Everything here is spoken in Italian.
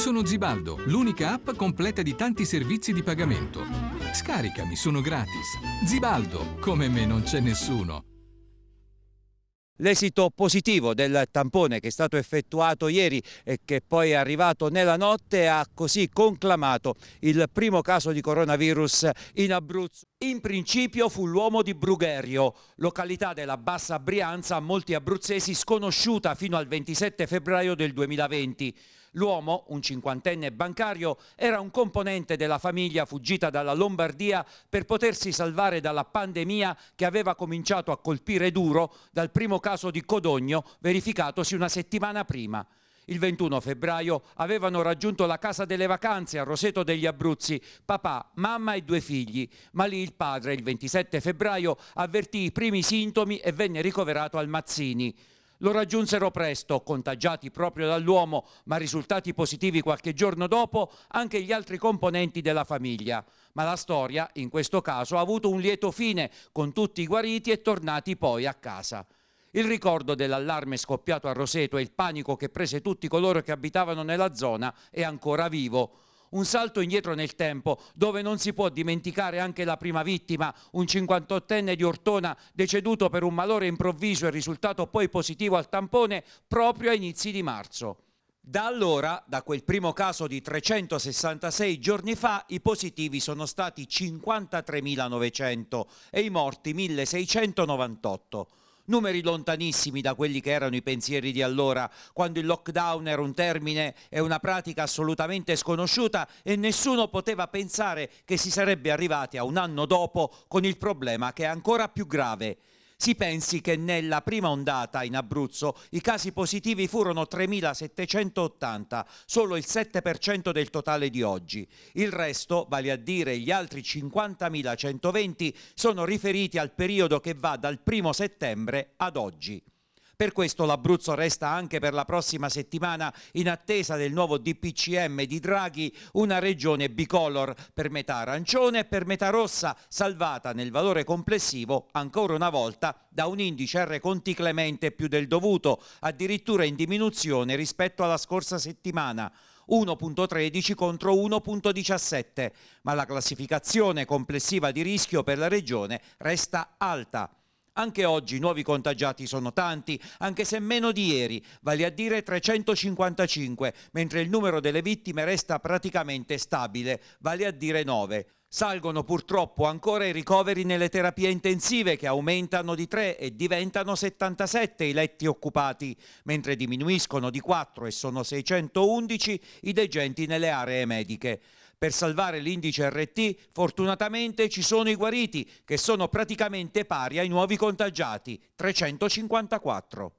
Sono Zibaldo, l'unica app completa di tanti servizi di pagamento. Scaricami, sono gratis. Zibaldo, come me non c'è nessuno. L'esito positivo del tampone che è stato effettuato ieri e che poi è arrivato nella notte ha così conclamato il primo caso di coronavirus in Abruzzo. In principio fu l'uomo di Brugherio, località della Bassa Brianza a molti abruzzesi sconosciuta fino al 27 febbraio del 2020. L'uomo, un cinquantenne bancario, era un componente della famiglia fuggita dalla Lombardia per potersi salvare dalla pandemia che aveva cominciato a colpire duro dal primo caso di Codogno verificatosi una settimana prima. Il 21 febbraio avevano raggiunto la casa delle vacanze a Roseto degli Abruzzi, papà, mamma e due figli, ma lì il padre il 27 febbraio avvertì i primi sintomi e venne ricoverato al Mazzini. Lo raggiunsero presto, contagiati proprio dall'uomo, ma risultati positivi qualche giorno dopo anche gli altri componenti della famiglia. Ma la storia, in questo caso, ha avuto un lieto fine, con tutti guariti e tornati poi a casa. Il ricordo dell'allarme scoppiato a Roseto e il panico che prese tutti coloro che abitavano nella zona è ancora vivo un salto indietro nel tempo dove non si può dimenticare anche la prima vittima, un 58enne di Ortona deceduto per un malore improvviso e risultato poi positivo al tampone proprio a inizi di marzo. Da allora, da quel primo caso di 366 giorni fa, i positivi sono stati 53.900 e i morti 1.698 numeri lontanissimi da quelli che erano i pensieri di allora, quando il lockdown era un termine e una pratica assolutamente sconosciuta e nessuno poteva pensare che si sarebbe arrivati a un anno dopo con il problema che è ancora più grave. Si pensi che nella prima ondata in Abruzzo i casi positivi furono 3.780, solo il 7% del totale di oggi. Il resto, vale a dire gli altri 50.120, sono riferiti al periodo che va dal 1 settembre ad oggi. Per questo l'Abruzzo resta anche per la prossima settimana in attesa del nuovo DPCM di Draghi una regione bicolor per metà arancione e per metà rossa, salvata nel valore complessivo ancora una volta da un indice R Conti Clemente più del dovuto, addirittura in diminuzione rispetto alla scorsa settimana. 1.13 contro 1.17, ma la classificazione complessiva di rischio per la regione resta alta. Anche oggi i nuovi contagiati sono tanti, anche se meno di ieri, vale a dire 355, mentre il numero delle vittime resta praticamente stabile, vale a dire 9. Salgono purtroppo ancora i ricoveri nelle terapie intensive che aumentano di 3 e diventano 77 i letti occupati, mentre diminuiscono di 4 e sono 611 i degenti nelle aree mediche. Per salvare l'indice RT fortunatamente ci sono i guariti che sono praticamente pari ai nuovi contagiati, 354.